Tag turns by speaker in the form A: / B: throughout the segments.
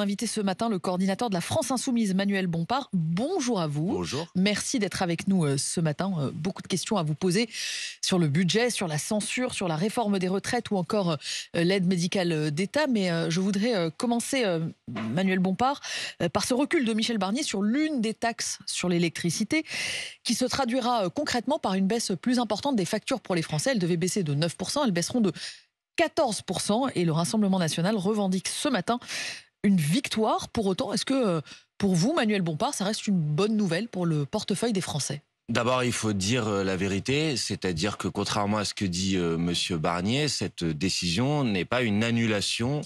A: invité ce matin, le coordinateur de la France Insoumise, Manuel Bompard. Bonjour à vous. Bonjour. Merci d'être avec nous euh, ce matin. Euh, beaucoup de questions à vous poser sur le budget, sur la censure, sur la réforme des retraites ou encore euh, l'aide médicale d'État. Mais je voudrais commencer, Manuel Bompard, par ce recul de Michel Barnier sur l'une des taxes sur l'électricité qui se traduira concrètement par une baisse plus importante des factures pour les Français. Elles devaient baisser de 9%, elles baisseront de 14% et le Rassemblement national revendique ce matin une victoire. Pour autant, est-ce que euh, pour vous, Manuel Bompard, ça reste une bonne nouvelle pour le portefeuille des Français
B: D'abord, il faut dire euh, la vérité, c'est-à-dire que contrairement à ce que dit M. Euh, Monsieur Barnier, cette décision n'est pas une annulation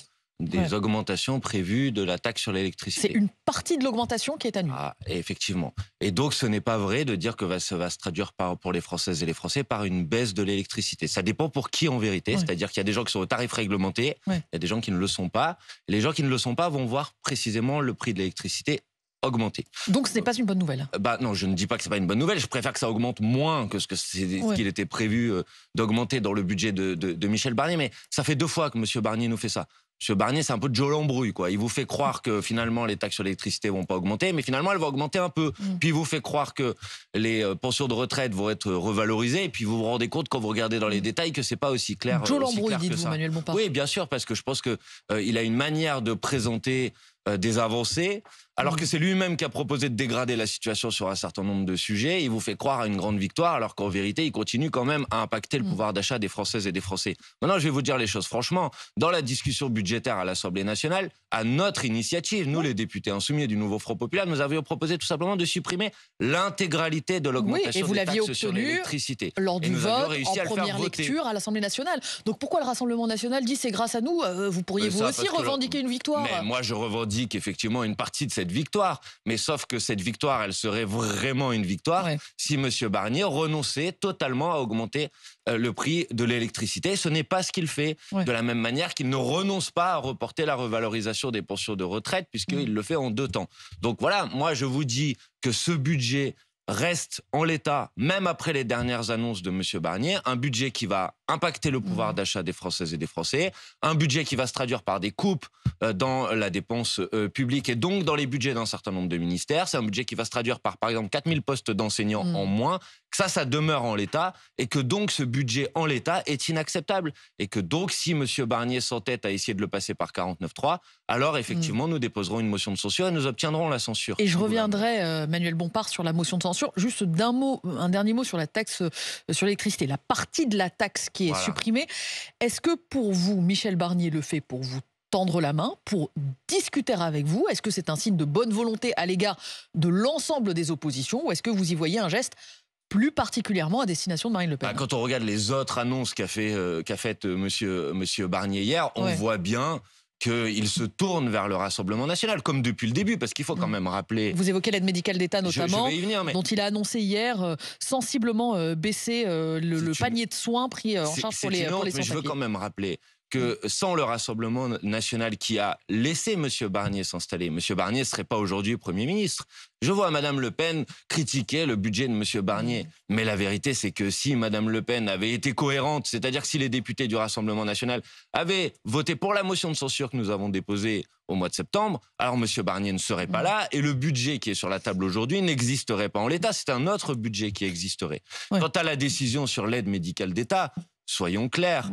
B: des augmentations prévues de la taxe sur l'électricité. C'est une
A: partie de l'augmentation qui est annulée. Ah,
B: effectivement. Et donc, ce n'est pas vrai de dire que ça va se traduire pour les Françaises et les Français par une baisse de l'électricité. Ça dépend pour qui en vérité. C'est-à-dire qu'il y a des gens qui sont au tarif réglementé, il y a des gens qui ne le sont pas. les gens qui ne le sont pas vont voir précisément le prix de l'électricité augmenter.
A: Donc ce n'est pas une bonne nouvelle.
B: Euh, bah non, je ne dis pas que c'est pas une bonne nouvelle. Je préfère que ça augmente moins que ce que qu'il était prévu euh, d'augmenter dans le budget de, de Michel Barnier. Mais ça fait deux fois que Monsieur Barnier nous fait ça. Monsieur Barnier, c'est un peu de l'embrouille, quoi. Il vous fait croire que finalement les taxes sur l'électricité vont pas augmenter, mais finalement elles vont augmenter un peu. Mm. Puis il vous fait croire que les euh, pensions de retraite vont être revalorisées, et puis vous vous rendez compte quand vous regardez dans les mm. détails que c'est pas aussi clair. Euh, Joe l'embrouille, dites-vous, Oui, bien sûr, parce que je pense que euh, il a une manière de présenter euh, des avancées, alors que mm. c'est lui-même qui a proposé de dégrader la situation sur un certain nombre de sujets. Il vous fait croire à une grande victoire, alors qu'en vérité, il continue quand même à impacter le mm. pouvoir d'achat des Françaises et des Français. Maintenant, je vais vous dire les choses franchement. Dans la discussion budgétaire à l'Assemblée nationale, à notre initiative, nous, les députés insoumis du Nouveau Front populaire, nous avions proposé tout simplement de supprimer l'intégralité de l'augmentation oui, des taxes sur l'électricité. Lors du vote, réussi en première lecture
A: à l'Assemblée nationale. Donc pourquoi le Rassemblement national dit c'est grâce à nous euh, Vous pourriez euh, vous aussi revendiquer une victoire
B: moi, je revendique revendique effectivement une partie de cette victoire, mais sauf que cette victoire, elle serait vraiment une victoire si M. Barnier renonçait totalement à augmenter euh, le prix de l'électricité. Ce n'est pas ce qu'il fait. De la même manière qu'il ne renonce pas à reporter la revalorisation des pensions de retraite, puisqu'il mm. le fait en deux temps. Donc voilà, moi je vous dis que ce budget reste en l'état, même après les dernières annonces de M. Barnier, un budget qui va impacter le pouvoir mm. d'achat des Françaises et des Français, un budget qui va se traduire par des coupes euh, dans la dépense euh, publique et donc dans les budgets d'un certain nombre de ministères. C'est un budget qui va se traduire par, par exemple, 4000 postes d'enseignants mm. en moins, que ça, ça demeure en l'État et que donc ce budget en l'État est inacceptable. Et que donc, si M. Barnier s'entête à essayer de le passer par 49.3, alors effectivement, mm. nous déposerons une motion de censure et nous obtiendrons la censure. Et je
A: reviendrai, euh, Manuel Bompard, sur la motion de censure. Juste d'un mot, un dernier mot sur la taxe sur l'électricité. La partie de la taxe qui est supprimé. Est-ce que pour vous, Michel Barnier le fait pour vous tendre la main, pour discuter avec vous Est-ce que c'est un signe de bonne volonté à l'égard de l'ensemble des oppositions ou est-ce que vous y voyez un geste plus particulièrement à destination de Marine Le Pen. Bah,
B: quand on regarde les autres annonces qu'a fait, euh, qu'a euh, monsieur, euh, monsieur Barnier hier, on voit bien qu'il se tourne vers le Rassemblement national, comme depuis le début, parce qu'il faut quand mm. même rappeler. Vous
A: évoquez l'aide médicale d'État notamment, dont il a annoncé hier euh, sensiblement euh, baisser euh, le, panier de soins pris en charge pour les, personnes mais Je veux quand
B: même rappeler que sans le Rassemblement national qui a laissé M. Barnier s'installer, M. Barnier ne serait pas aujourd'hui Premier ministre. Je vois Mme Le Pen critiquer le budget de M. Barnier. Mais la vérité, c'est que si Mme Le Pen avait été cohérente, c'est-à-dire si les députés du Rassemblement national avaient voté pour la motion de censure que nous avons déposée au mois de septembre, alors M. Barnier ne serait pas là et le budget qui est sur la table aujourd'hui n'existerait pas en l'État. C'est un autre budget qui existerait. Quant à la décision sur l'aide médicale d'État, soyons clairs.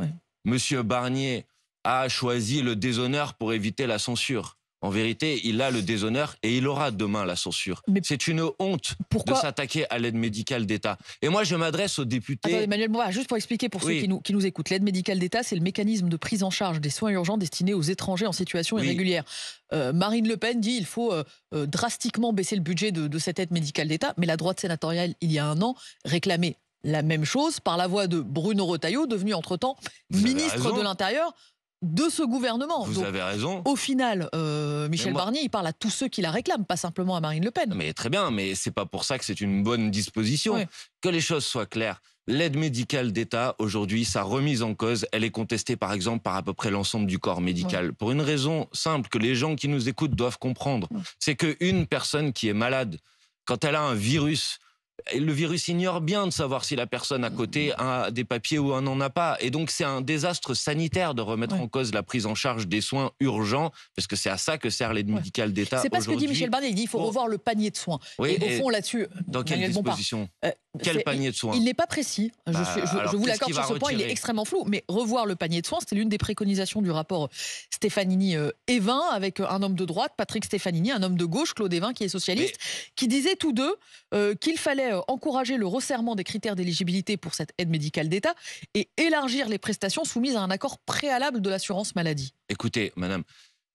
B: Monsieur Barnier a choisi le déshonneur pour éviter la censure. En vérité, il a le déshonneur et il aura demain la censure. C'est une honte de s'attaquer à l'aide médicale d'État. Et moi, je m'adresse aux députés.
A: Emmanuel juste pour expliquer pour ceux qui nous, écoutent, l'aide médicale d'État, c'est le mécanisme de prise en charge des soins urgents destinés aux étrangers en situation irrégulière. Euh, Marine Le Pen dit qu'il faut euh, euh, drastiquement baisser le budget de cette aide médicale d'État, mais la droite sénatoriale, il y a un an, réclamait la même chose par la voix de Bruno Retailleau, devenu entre-temps ministre de l'Intérieur de ce gouvernement. Vous avez raison. Au final, euh, Michel Barnier, il parle à tous ceux qui la réclament, pas simplement à Marine Le Pen. Mais
B: très bien, mais c'est pas pour ça que c'est une bonne disposition. Que les choses soient claires. L'aide médicale d'État, aujourd'hui, sa remise en cause, elle est contestée par exemple par à peu près l'ensemble du corps médical. Pour une raison simple que les gens qui nous écoutent doivent comprendre. C'est qu'une personne qui est malade, quand elle a un virus, le virus ignore bien de savoir si la personne à côté a des papiers ou n'en a pas. Et donc, c'est un désastre sanitaire de remettre en cause la prise en charge des soins urgents, parce que c'est à ça que sert l'aide médicale d'État. C'est pas ce que dit Michel
A: Barnier. Il dit qu'il faut revoir le panier de soins. au fond, là-dessus. Dans quelle disposition euh, Quel panier de soins Il n'est pas précis. Je, bah, vous l'accorde sur ce point. Il est extrêmement flou. Mais revoir le panier de soins, c'était l'une des préconisations du rapport stefanini euh, evin avec euh, un homme de droite, Patrick Stefanini, un homme de gauche, Claude Evin, qui est socialiste, qui disait tous deux qu'il fallait euh, encourager le resserrement des critères d'éligibilité pour cette aide médicale d'État et élargir les prestations soumises à un accord préalable de l'assurance maladie
B: Écoutez, madame,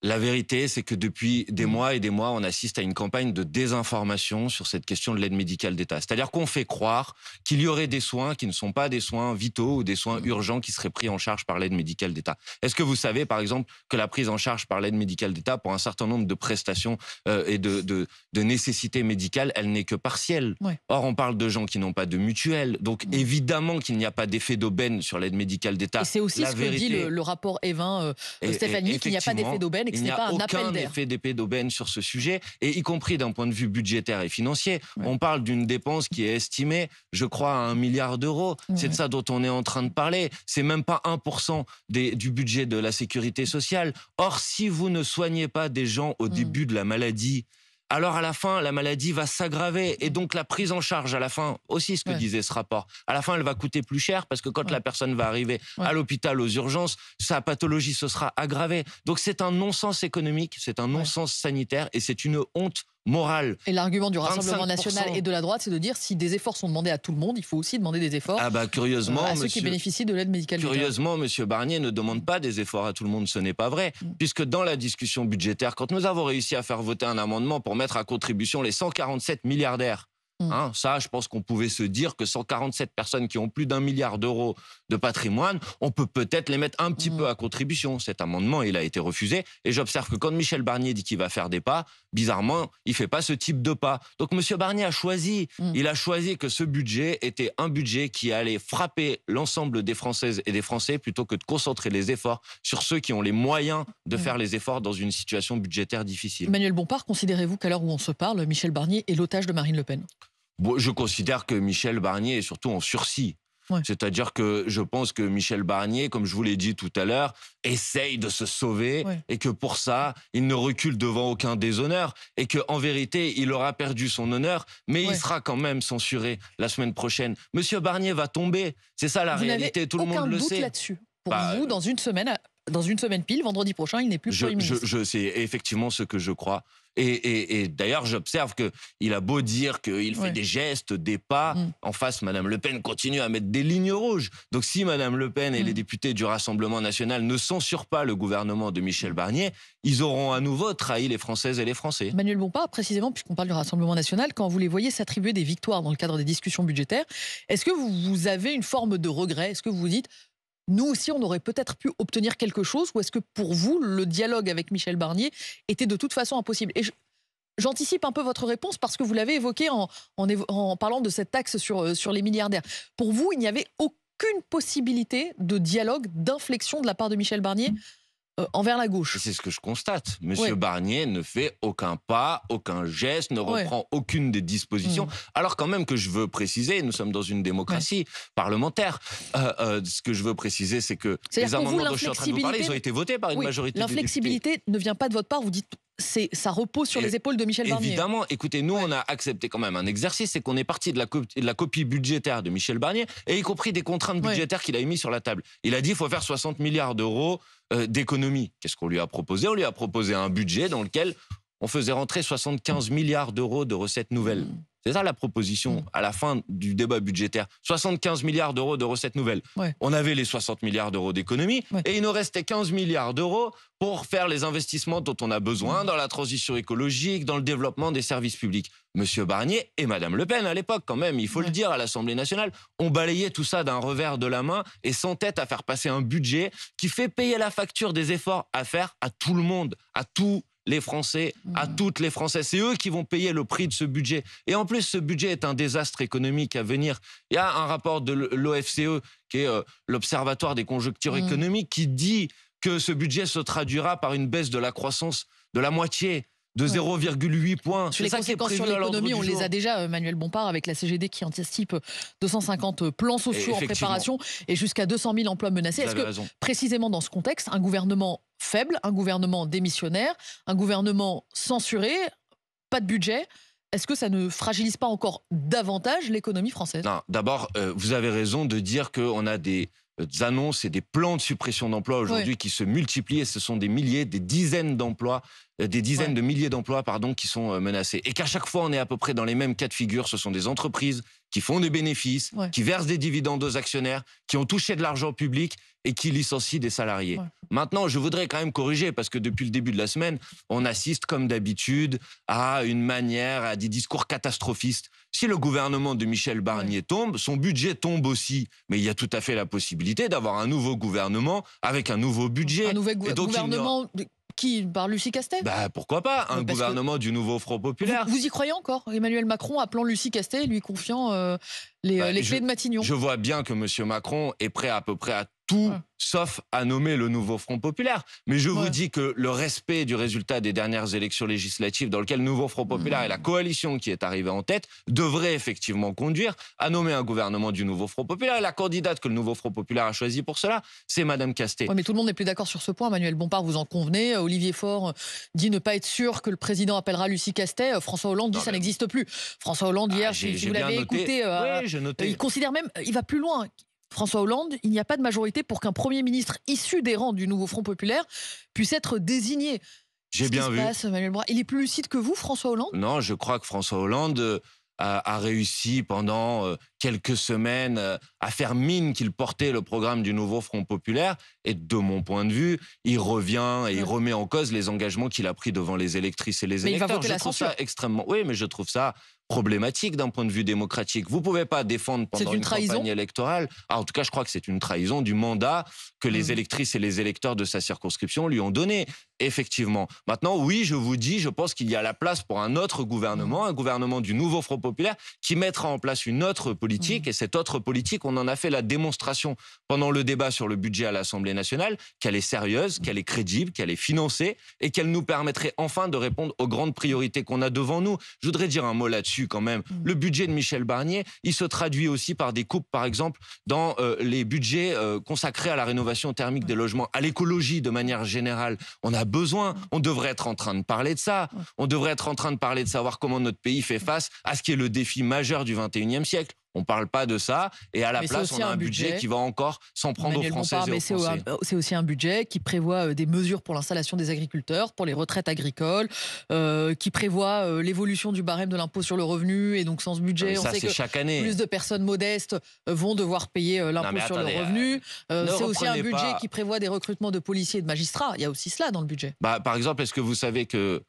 B: la vérité, c'est que depuis des mm. mois et des mois, on assiste à une campagne de désinformation sur cette question de l'aide médicale d'État. C'est-à-dire qu'on fait croire qu'il y aurait des soins qui ne sont pas des soins vitaux ou des soins mm. urgents qui seraient pris en charge par l'aide médicale d'État. Est-ce que vous savez, par exemple, que la prise en charge par l'aide médicale d'État pour un certain nombre de prestations euh, et de, nécessités médicales, elle n'est que partielle Or, on parle de gens qui n'ont pas de mutuelle. Donc, mm. évidemment qu'il n'y a pas d'effet d'aubaine sur l'aide médicale d'État. Et c'est aussi ce que dit le,
A: rapport Evin, de euh, Stéphanie, qu'il n'y a pas d'effet d'aubaine il n'y a aucun effet
B: d'épée d'aubaine sur ce sujet, et y compris d'un point de vue budgétaire et financier. On parle d'une dépense qui est estimée, je crois, à un milliard d'euros. C'est de ça dont on est en train de parler. C'est même pas 1% des, du budget de la sécurité sociale. Or, si vous ne soignez pas des gens au mm. début de la maladie, alors à la fin, la maladie va s'aggraver. Et donc la prise en charge à la fin, aussi ce que disait ce rapport, à la fin, elle va coûter plus cher parce que quand la personne va arriver à l'hôpital, aux urgences, sa pathologie se sera aggravée. Donc c'est un non-sens économique, c'est un non-sens sanitaire et c'est une honte morale.
A: Et l'argument du Rassemblement national et de la droite, c'est de dire si des efforts sont demandés à tout le monde, il faut aussi demander des efforts ah bah, curieusement, euh, à ceux qui bénéficient de l'aide médicale.
B: Curieusement, M. Barnier ne demande pas des efforts à tout le monde, ce n'est pas vrai, mm. puisque dans la discussion budgétaire, quand nous avons réussi à faire voter un amendement pour mettre à contribution les 147 milliardaires Mm. Hein, ça, je pense qu'on pouvait se dire que 147 personnes qui ont plus d'un milliard d'euros de patrimoine, on peut peut-être les mettre un petit mm. peu à contribution. Cet amendement, il a été refusé. Et j'observe que quand Michel Barnier dit qu'il va faire des pas, bizarrement, il fait pas ce type de pas. Donc Monsieur Barnier a choisi. Mm. Il a choisi que ce budget était un budget qui allait frapper l'ensemble des Françaises et des Français plutôt que de concentrer les efforts sur ceux qui ont les moyens de faire les efforts dans une situation budgétaire difficile. Emmanuel
A: Bompard, considérez-vous qu'à l'heure où on se parle, Michel Barnier est l'otage de Marine Le Pen
B: je considère que Michel Barnier est surtout en sursis. C'est-à-dire que je pense que Michel Barnier, comme je vous l'ai dit tout à l'heure, essaye de se sauver et que pour ça, il ne recule devant aucun déshonneur et qu'en vérité, il aura perdu son honneur, mais il sera quand même censuré la semaine prochaine. Monsieur Barnier va tomber, c'est ça la réalité, tout le monde le sait. Là-dessus.
A: Pour bah, vous, dans une semaine, dans une semaine pile, vendredi prochain, il n'est plus Premier je, ministre.
B: Je, c'est effectivement ce que je crois. Et, d'ailleurs, j'observe qu'il a beau dire qu'il fait des gestes, des pas, mm. en face, Madame Le Pen continue à mettre des lignes rouges. Donc si Madame Le Pen et mm. les députés du Rassemblement national ne censurent pas le gouvernement de Michel Barnier, ils auront à nouveau trahi les Françaises et les Français.
A: Manuel Bompard, précisément, puisqu'on parle du Rassemblement national, quand vous les voyez s'attribuer des victoires dans le cadre des discussions budgétaires, est-ce que vous, vous avez une forme de regret Est-ce que vous vous dites, nous aussi, on aurait peut-être pu obtenir quelque chose Ou est-ce que pour vous, le dialogue avec Michel Barnier était de toute façon impossible Et J'anticipe un peu votre réponse parce que vous l'avez évoqué en, parlant de cette taxe sur, euh, sur les milliardaires. Pour vous, il n'y avait aucune possibilité de dialogue, d'inflexion de la part de Michel Barnier euh, envers la gauche. C'est ce que je constate. Monsieur
B: Barnier ne fait aucun pas, aucun geste, ne reprend aucune des dispositions. Mm. Alors quand même que je veux préciser, nous sommes dans une démocratie parlementaire. Euh, euh, ce que je veux préciser, c'est que les amendements dont je suis en de vous parler, ils ont été votés par une majorité. L'inflexibilité
A: ne vient pas de votre part. Vous dites c'est, ça repose sur les épaules de Michel Barnier. Évidemment,
B: écoutez, nous, on a accepté quand même un exercice, c'est qu'on est parti de la, copie, budgétaire de Michel Barnier, et y compris des contraintes budgétaires qu'il a émis sur la table. Il a dit, qu'il faut faire 60 milliards d'euros euh, d'économie. d'économies. Qu'est-ce qu'on lui a proposé On lui a proposé un budget dans lequel on faisait rentrer 75 milliards d'euros de recettes nouvelles. Hmm. C'est ça la proposition mm. à la fin du débat budgétaire. 75 milliards d'euros de recettes nouvelles. On avait les 60 milliards d'euros d'économie et il nous restait 15 milliards d'euros pour faire les investissements dont on a besoin mm. dans la transition écologique, dans le développement des services publics. Monsieur Barnier et Madame Le Pen à l'époque quand même, il faut le dire à l'Assemblée nationale, ont balayé tout ça d'un revers de la main et s'entêtent à faire passer un budget qui fait payer la facture des efforts à faire à tout le monde, à tous les Français, à mm. toutes les Françaises. C'est eux qui vont payer le prix de ce budget. Et en plus, ce budget est un désastre économique à venir. Il y a un rapport de l'OFCE, qui est euh, l'Observatoire des conjonctures mm. économiques, qui dit que ce budget se traduira par une baisse de la croissance de la moitié de 0,8 points. Les conséquences sur l'économie, on les a
A: déjà, euh, Manuel Bompard, avec la CGD qui anticipe 250 euh, plans sociaux en préparation et jusqu'à 200 000 emplois menacés. Est-ce que, précisément dans ce contexte, un gouvernement faible, un gouvernement démissionnaire, un gouvernement censuré, pas de budget. Est-ce que ça ne fragilise pas encore davantage l'économie française Non,
B: d'abord, euh, vous avez raison de dire qu'on a des euh, des annonces et des plans de suppression d'emplois aujourd'hui qui se multiplient et ce sont des milliers, des dizaines d'emplois, euh, des dizaines de milliers d'emplois pardon qui sont euh, menacés et qu'à chaque fois on est à peu près dans les mêmes cas de figure, ce sont des entreprises qui font des bénéfices, qui versent des dividendes aux actionnaires, qui ont touché de l'argent public et qui licencient des salariés. Maintenant, je voudrais quand même corriger parce que depuis le début de la semaine, on assiste comme d'habitude à une manière à des discours catastrophistes si le gouvernement de Michel Barnier tombe, son budget tombe aussi. Mais il y a tout à fait la possibilité d'avoir un nouveau gouvernement avec un nouveau budget. Un nouveau gouvernement
A: qui Par Lucie Castet Bah
B: pourquoi pas Un gouvernement du nouveau Front Populaire. Vous, y
A: croyez encore Emmanuel Macron appelant Lucie Castet, lui confiant euh, les, bah, euh, clés de Matignon. Je
B: vois bien que M. Macron est prêt à peu près à tout hum. sauf à nommer le nouveau Front populaire. Mais je vous dis que le respect du résultat des dernières élections législatives dans lequel le nouveau Front populaire hum. et la coalition qui est arrivée en tête devrait effectivement conduire à nommer un gouvernement du nouveau Front populaire. Et la candidate que le nouveau Front populaire a choisie pour cela, c'est Madame Castet. Ouais,
A: mais tout le monde n'est plus d'accord sur ce point. Manuel Bompard, vous en convenez. Euh, Olivier Faure euh, dit ne pas être sûr que le président appellera Lucie Castet. Euh, François Hollande dit que ça n'existe plus. François Hollande hier, je ah, si vous l'avez écouté, oui, il considère même, il va plus loin. François Hollande, il n'y a pas de majorité pour qu'un Premier ministre issu des rangs du nouveau Front populaire puisse être désigné. J'ai bien vu. il est plus lucide que vous, François Hollande
B: Non, je crois que François Hollande euh, a, réussi pendant euh, quelques semaines euh, à faire mine qu'il portait le programme du nouveau Front populaire. Et de mon point de vue, il revient et il remet en cause les engagements qu'il a pris devant les électrices et les mais électeurs. Il va voter je trouve extrêmement. Oui, mais je trouve ça problématique d'un point de vue démocratique. Vous pouvez pas défendre pendant une, campagne électorale. Ah, en tout cas, je crois que c'est une trahison du mandat que les mmh. électrices et les électeurs de sa circonscription lui ont donné. Effectivement. Maintenant, oui, je vous dis, je pense qu'il y a la place pour un autre gouvernement, mmh. un gouvernement du nouveau Front populaire, qui mettra en place une autre politique. Mmh. Et cette autre politique, on en a fait la démonstration pendant le débat sur le budget à l'Assemblée nationale, qu'elle est sérieuse, qu'elle est crédible, qu'elle est financée et qu'elle nous permettrait enfin de répondre aux grandes priorités qu'on a devant nous. Je voudrais dire un mot là-dessus quand même. Mm. Le budget de Michel Barnier, il se traduit aussi par des coupes, par exemple, dans euh, les budgets euh, consacrés à la rénovation thermique des logements, à l'écologie de manière générale. On a besoin, mm. on devrait être en train de parler de ça. Mm. On devrait être en train de parler de savoir comment notre pays fait face à ce qui est le défi majeur du 21e siècle. On parle pas de ça. Et à la place, on a un budget, qui va encore s'en prendre aux Français et aux Français.
A: Euh, c'est aussi un budget qui prévoit euh, des mesures pour l'installation des agriculteurs, pour les retraites agricoles, euh, qui prévoit l'évolution du barème de l'impôt sur le revenu. Et donc, sans ce budget, on sait que chaque année. plus de personnes modestes vont devoir payer l'impôt sur le revenu. c'est aussi un budget qui prévoit des recrutements de policiers et de magistrats. Il y a aussi cela dans le budget.
B: Bah, par exemple, est-ce que vous savez que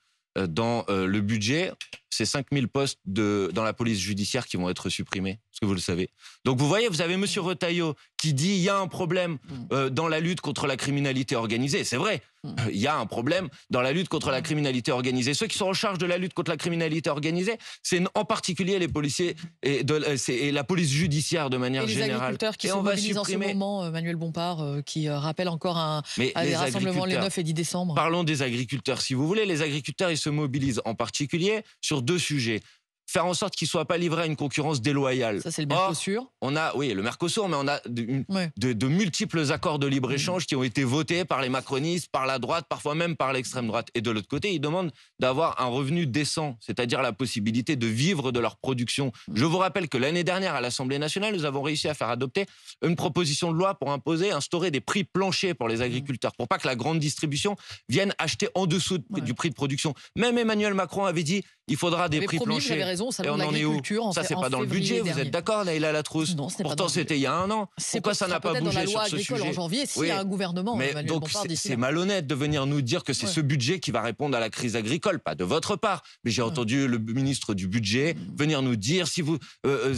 B: dans le budget, c'est 5000 postes dans la police judiciaire qui vont être supprimés, parce que vous le savez. Donc vous voyez, vous avez Monsieur Retailleau qui dit il y a un problème mm. euh, dans la lutte contre la criminalité organisée. C'est vrai, mm. euh, il y a un problème dans la lutte contre la mm. criminalité organisée. Ceux qui sont en charge de la lutte contre la criminalité organisée, c'est en particulier les policiers et, euh, la police judiciaire de manière et les générale. Agriculteurs qui se mobilisent en ce
A: moment, Manuel Bompard, qui rappelle encore un, Mais les les 9 et 10 décembre.
B: Parlons des agriculteurs, si vous voulez. Les agriculteurs, ils se mobilisent en particulier sur deux sujets faire en sorte qu'ils ne soient pas livrés à une concurrence déloyale. Ça, c'est le Mercosur. on a, oui, le Mercosur, mais on a de, multiples accords de libre-échange qui ont été votés par les macronistes, par la droite, parfois même par l'extrême droite. Et de l'autre côté, ils demandent d'avoir un revenu décent, c'est-à-dire la possibilité de vivre de leur production. Je vous rappelle que l'année dernière, à l'Assemblée nationale, nous avons réussi à faire adopter une proposition de loi pour imposer, instaurer des prix planchers pour les agriculteurs, pour pas que la grande distribution vienne acheter en dessous du prix de production. Même Emmanuel Macron avait dit, il faudra des prix planchers. raison, et on en est où Ça, c'est pas dans le budget. Vous êtes d'accord, Naïla Latrousse Non, ce Pourtant, pas c'était il y a un an. C'est Pourquoi ça n'a pas bougé la loi sur ce sujet en janvier, s'il y a un
A: gouvernement. Mais donc, c'est,
B: malhonnête de venir nous dire que c'est ce budget qui va répondre à la crise agricole, pas de votre part. Mais j'ai entendu le ministre du Budget mm. venir nous dire si vous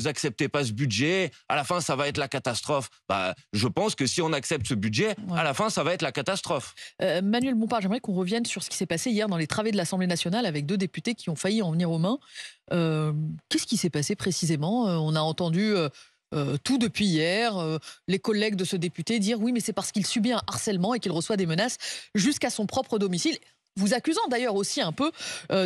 B: n'acceptez euh, euh, pas ce budget, à la fin, ça va être la catastrophe. Bah, je pense que si on accepte ce budget, à la fin, ça va être la catastrophe.
A: Euh, Manuel Bompard, j'aimerais qu'on revienne sur ce qui s'est passé hier dans les travées de l'Assemblée nationale avec deux députés qui ont failli en venir aux mains. Euh, qu'est-ce qui s'est passé précisément euh, On a entendu euh, tout depuis hier, les collègues de ce député dire oui, mais c'est parce qu'il subit un harcèlement et qu'il reçoit des menaces jusqu'à son propre domicile. Vous accusant d'ailleurs aussi un peu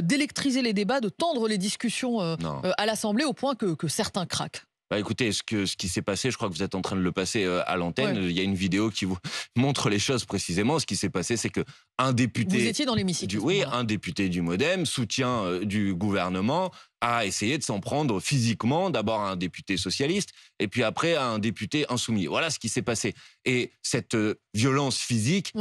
A: d'électriser les débats, de tendre les discussions à l'Assemblée au point que certains craquent.
B: Bah, écoutez, ce, qui s'est passé, je crois que vous êtes en train de le passer euh, à l'antenne. Il y a une vidéo qui vous montre les choses précisément. Ce qui s'est passé, c'est que un député. Vous dans Oui, un député du MoDem, soutien euh, du gouvernement, a essayé de s'en prendre physiquement, d'abord à un député socialiste, et puis après à un député insoumis. Voilà ce qui s'est passé. Et cette euh, violence physique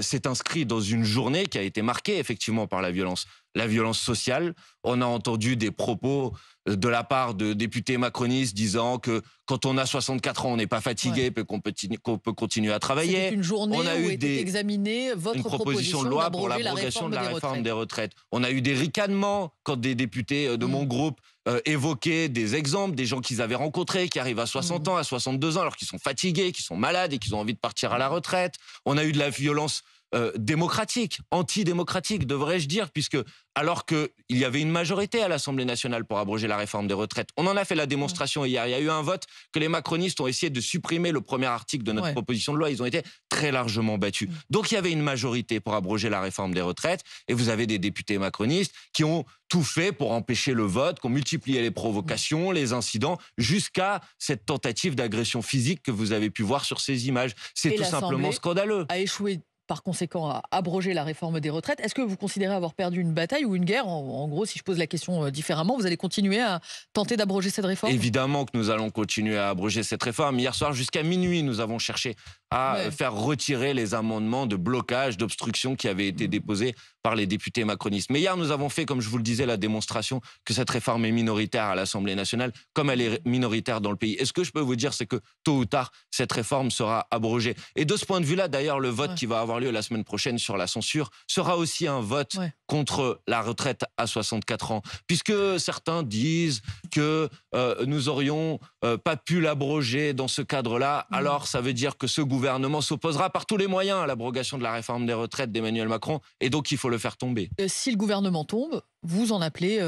B: s'est inscrite dans une journée qui a été marquée effectivement par la violence la violence sociale. On a entendu des propos euh, de la part de députés macronistes disant que quand on a 64 ans, on n'est pas fatigué, et qu'on peut, continuer à travailler. Une journée on a eu des,
A: examiné votre proposition, de loi pour l'abrogation de la réforme
B: des retraites. On a eu des ricanements quand des députés euh, de mmh. mon groupe euh, évoquaient des exemples des gens qu'ils avaient rencontrés qui arrivent à 60 mmh. ans, à 62 ans, alors qu'ils sont fatigués, qu'ils sont malades et qu'ils ont envie de partir à la mmh. retraite. On a eu de la violence euh, démocratique, antidémocratique, devrais-je dire, puisque alors qu'il y avait une majorité à l'Assemblée nationale pour abroger la réforme des retraites, on en a fait la démonstration hier. Il y a eu un vote que les macronistes ont essayé de supprimer le premier article de notre proposition de loi. Ils ont été très largement battus. Mm. Donc il y avait une majorité pour abroger la réforme des retraites, et vous avez des députés macronistes qui ont tout fait pour empêcher le vote, qu'on multiplié les provocations, mm. les incidents, jusqu'à cette tentative d'agression physique que vous avez pu voir sur ces images. C'est tout simplement
A: scandaleux. A échoué par conséquent à abroger la réforme des retraites. Est-ce que vous considérez avoir perdu une bataille ou une guerre en, gros, si je pose la question euh, différemment, vous allez continuer à tenter d'abroger cette réforme
B: Évidemment que nous allons continuer à abroger cette réforme. Hier soir, jusqu'à minuit, nous avons cherché à euh, faire retirer les amendements de blocage, d'obstruction qui avaient été mmh. déposés par les députés macronistes. Mais hier, nous avons fait, comme je vous le disais, la démonstration que cette réforme est minoritaire à l'Assemblée nationale, comme elle est minoritaire dans le pays. Et ce que je peux vous dire, c'est que tôt ou tard, cette réforme sera abrogée. Et de ce point de vue-là, d'ailleurs, le vote qui va avoir lieu la semaine prochaine sur la censure sera aussi un vote contre la retraite à 64 ans, puisque certains disent que euh, nous aurions euh, pas pu l'abroger dans ce cadre-là, mmh. alors ça veut dire que ce gouvernement s'opposera par tous les moyens à l'abrogation de la réforme des retraites d'Emmanuel Macron, et donc il faut le faire tomber.
A: Euh, si le gouvernement tombe, vous en appelez,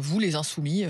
A: vous les insoumis,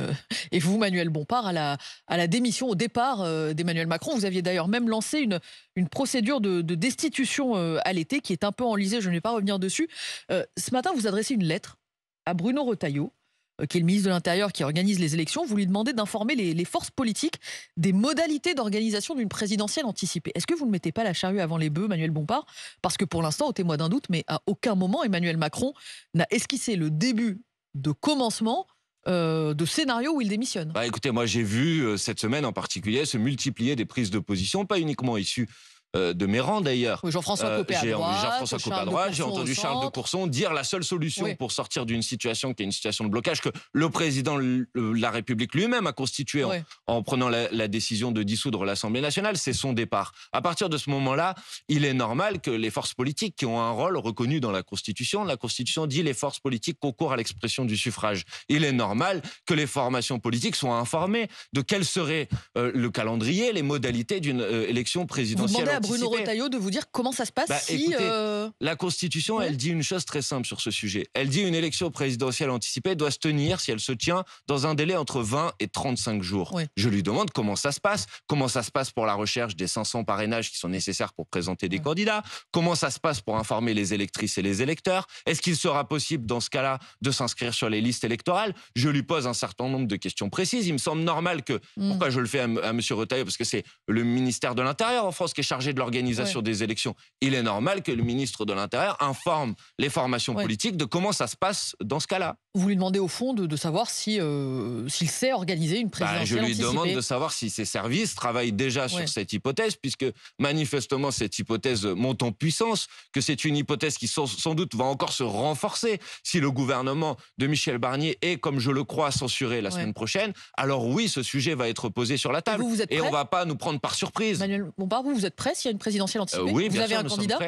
A: et vous, Manuel Bompard, à la, à la démission, au départ d'Emmanuel Macron. Vous aviez d'ailleurs même lancé une, une procédure de, de destitution à l'été qui est un peu enlisée, je ne vais pas revenir dessus. ce matin, vous adressez une lettre à Bruno Retailleau, euh, qui est le ministre de l'Intérieur qui organise les élections, vous lui demandez d'informer les, forces politiques des modalités d'organisation d'une présidentielle anticipée. Est-ce que vous ne mettez pas la charrue avant les bœufs, Manuel Bompard Parce que pour l'instant, au témoin d'un doute, mais à aucun moment Emmanuel Macron n'a esquissé le début de commencement euh, de scénario où il démissionne.
B: Bah, écoutez, moi j'ai vu euh, cette semaine en particulier se multiplier des prises de position, pas uniquement issues euh, de mes rangs, d'ailleurs. Euh, Jean-François Copé J'ai entendu Charles de Courson dire la seule solution pour sortir d'une situation qui est une situation de blocage que le président de la République lui-même a constituée en, prenant la, décision de dissoudre l'Assemblée nationale, c'est son départ. À partir de ce moment-là, il est normal que les forces politiques qui ont un rôle reconnu dans la Constitution, la Constitution dit les forces politiques concourent à l'expression du suffrage. Il est normal que les formations politiques soient informées de quel serait euh, le calendrier, les modalités d'une élection présidentielle Bruno Retailleau
A: de vous dire comment ça se passe bah, si. Euh,
B: la Constitution, elle dit une chose très simple sur ce sujet. Elle dit une élection présidentielle anticipée doit se tenir, si elle se tient, dans un délai entre 20 et 35 jours. Je lui demande comment ça se passe, comment ça se passe pour la recherche des 500 parrainages qui sont nécessaires pour présenter des candidats, comment ça se passe pour informer les électrices et les électeurs, est-ce qu'il sera possible dans ce cas-là de s'inscrire sur les listes électorales Je lui pose un certain nombre de questions précises. Il me semble normal que. Hmm. Pourquoi je le fais à, M. Retailleau Parce que c'est le ministère de l'Intérieur en France qui est chargé de l'organisation des élections, il est normal que le ministre de l'Intérieur informe les formations politiques de comment ça se passe dans ce cas-là
A: vous lui demandez au fond de, savoir si euh, s'il sait organiser une présidentielle bah, Je lui demande de
B: savoir si ses services travaillent déjà sur cette hypothèse, puisque manifestement cette hypothèse monte en puissance, que c'est une hypothèse qui sans, doute va encore se renforcer si le gouvernement de Michel Barnier est, comme je le crois, censuré la semaine prochaine. Alors oui, ce sujet va être posé sur la table et, vous, vous on va pas nous prendre par surprise.
A: Manuel Bompard, vous, vous êtes prêt s'il y a une présidentielle euh, anticipée Oui, vous bien avez un candidat.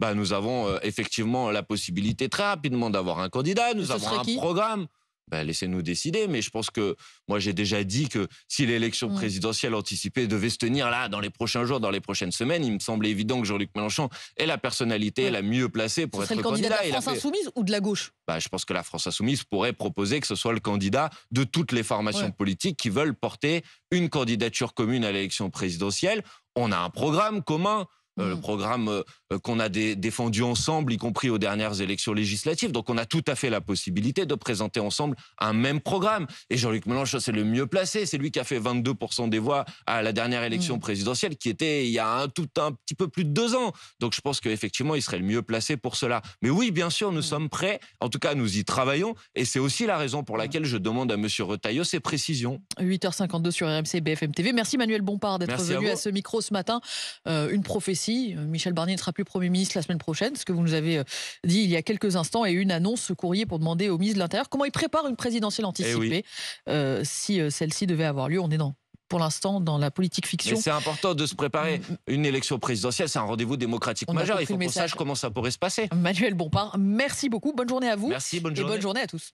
B: Bah, nous avons euh, effectivement la possibilité très rapidement d'avoir un candidat, nous avons un programme. Bah, laissez-nous décider. Mais je pense que moi, j'ai déjà dit que si l'élection mm. présidentielle anticipée devait se tenir là, dans les prochains jours, dans les prochaines semaines, il me semble évident que Jean-Luc Mélenchon est la personnalité la mieux placée pour ce être le candidat. de la France
A: Insoumise ou de la gauche
B: bah, Je pense que la France Insoumise pourrait proposer que ce soit le candidat de toutes les formations politiques qui veulent porter une candidature commune à l'élection présidentielle. On a un programme commun. Euh, le mm. programme euh, qu'on a défendu ensemble, y compris aux dernières élections législatives. Donc on a tout à fait la possibilité de présenter ensemble un même programme. Et Jean-Luc Mélenchon, c'est le mieux placé. C'est lui qui a fait 22% des voix à la dernière élection mm. présidentielle, qui était il y a un, tout un petit peu plus de deux ans. Donc je pense qu'effectivement, il serait le mieux placé pour cela. Mais oui, bien sûr, nous mm. sommes prêts. En tout cas, nous y travaillons. Et c'est aussi la raison pour laquelle je demande à M. Retailleau ses précisions.
A: 8h52 sur RMC BFM TV. Merci Manuel Bompard d'être venu à, ce micro ce matin. Euh, une prophétie euh, Michel Barnier ne sera plus Premier ministre la semaine prochaine, ce que vous nous avez euh, dit il y a quelques instants, et une annonce, ce courrier pour demander au ministre de l'Intérieur comment il prépare une présidentielle eh anticipée euh, si celle-ci devait avoir lieu. On est dans pour l'instant dans la politique fiction. C'est
B: important de se préparer. Une élection présidentielle, c'est un rendez-vous démocratique majeur. Il faut qu'on sache
A: comment ça pourrait se passer. Manuel Bompard, merci beaucoup. Bonne journée à vous. Merci, bonne journée. Et bonne journée à tous.